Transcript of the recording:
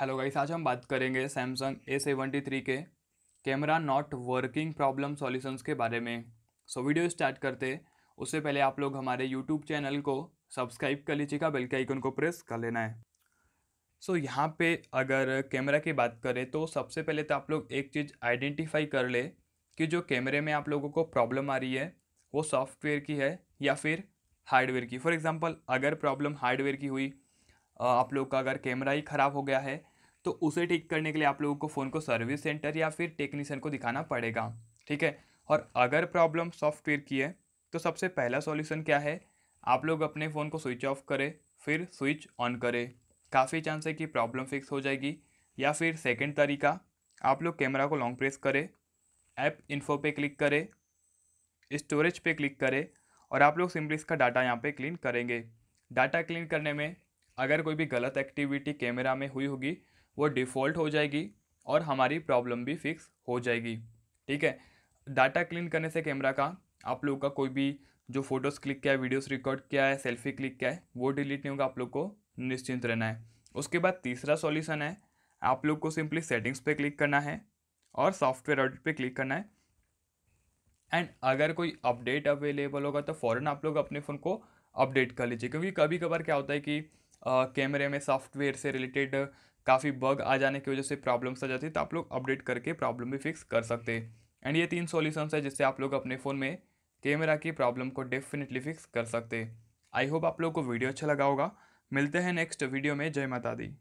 hello guys आज हम बात करेंगे सैमसंग ए सेवेंटी थ्री के camera not working problem solutions के बारे में सो so, वीडियो स्टार्ट करते उससे पहले आप लोग हमारे यूट्यूब चैनल को सब्सक्राइब कर लीजिएगा बेल के आइकन को प्रेस कर लेना है सो so, यहाँ पे अगर कैमरा की बात करें तो सबसे पहले तो आप लोग एक चीज़ आइडेंटिफाई कर ले कि जो कैमरे में आप लोगों को प्रॉब्लम आ रही है वो सॉफ्टवेयर की है या फिर हार्डवेयर की फॉर एग्ज़ाम्पल अगर प्रॉब्लम हार्डवेयर की हुई आप लोग का अगर कैमरा ही ख़राब हो गया है तो उसे ठीक करने के लिए आप लोगों को फ़ोन को सर्विस सेंटर या फिर टेक्नीशियन को दिखाना पड़ेगा ठीक है और अगर प्रॉब्लम सॉफ्टवेयर की है तो सबसे पहला सॉल्यूशन क्या है आप लोग अपने फ़ोन को स्विच ऑफ करें फिर स्विच ऑन करें काफ़ी चांस है कि प्रॉब्लम फिक्स हो जाएगी या फिर सेकेंड तरीका आप लोग कैमरा को लॉन्ग प्रेस करें ऐप इन्फो पे क्लिक करें स्टोरेज पे क्लिक करें और आप लोग सिम्पली इसका डाटा यहाँ पे क्लीन करेंगे डाटा क्लीन करने में अगर कोई भी गलत एक्टिविटी कैमरा में हुई होगी वो डिफ़ॉल्ट हो जाएगी और हमारी प्रॉब्लम भी फिक्स हो जाएगी ठीक है डाटा क्लीन करने से कैमरा का आप लोगों का कोई भी जो फ़ोटोज़ क्लिक किया है वीडियोज़ रिकॉर्ड किया है सेल्फी क्लिक किया है वो डिलीट नहीं होगा आप लोग को निश्चिंत रहना है उसके बाद तीसरा सॉल्यूशन है आप लोग को सिंपली सेटिंग्स पे क्लिक करना है और सॉफ्टवेयर ऑडिट पे क्लिक करना है एंड अगर कोई अपडेट अवेलेबल होगा तो फ़ौरन आप लोग अपने फ़ोन को अपडेट कर लीजिए क्योंकि कभी कभार क्या होता है कि कैमरे में सॉफ्टवेयर से रिलेटेड काफ़ी बग आ जाने की वजह से प्रॉब्लम्स आ जाती है तो आप लोग अपडेट करके प्रॉब्लम भी फिक्स कर सकते हैं एंड ये तीन सॉल्यूशंस है जिससे आप लोग अपने फ़ोन में कैमरा की प्रॉब्लम को डेफिनेटली फिक्स कर सकते हैं आई होप आप लोग को वीडियो अच्छा लगा होगा मिलते हैं नेक्स्ट वीडियो में जय माता दी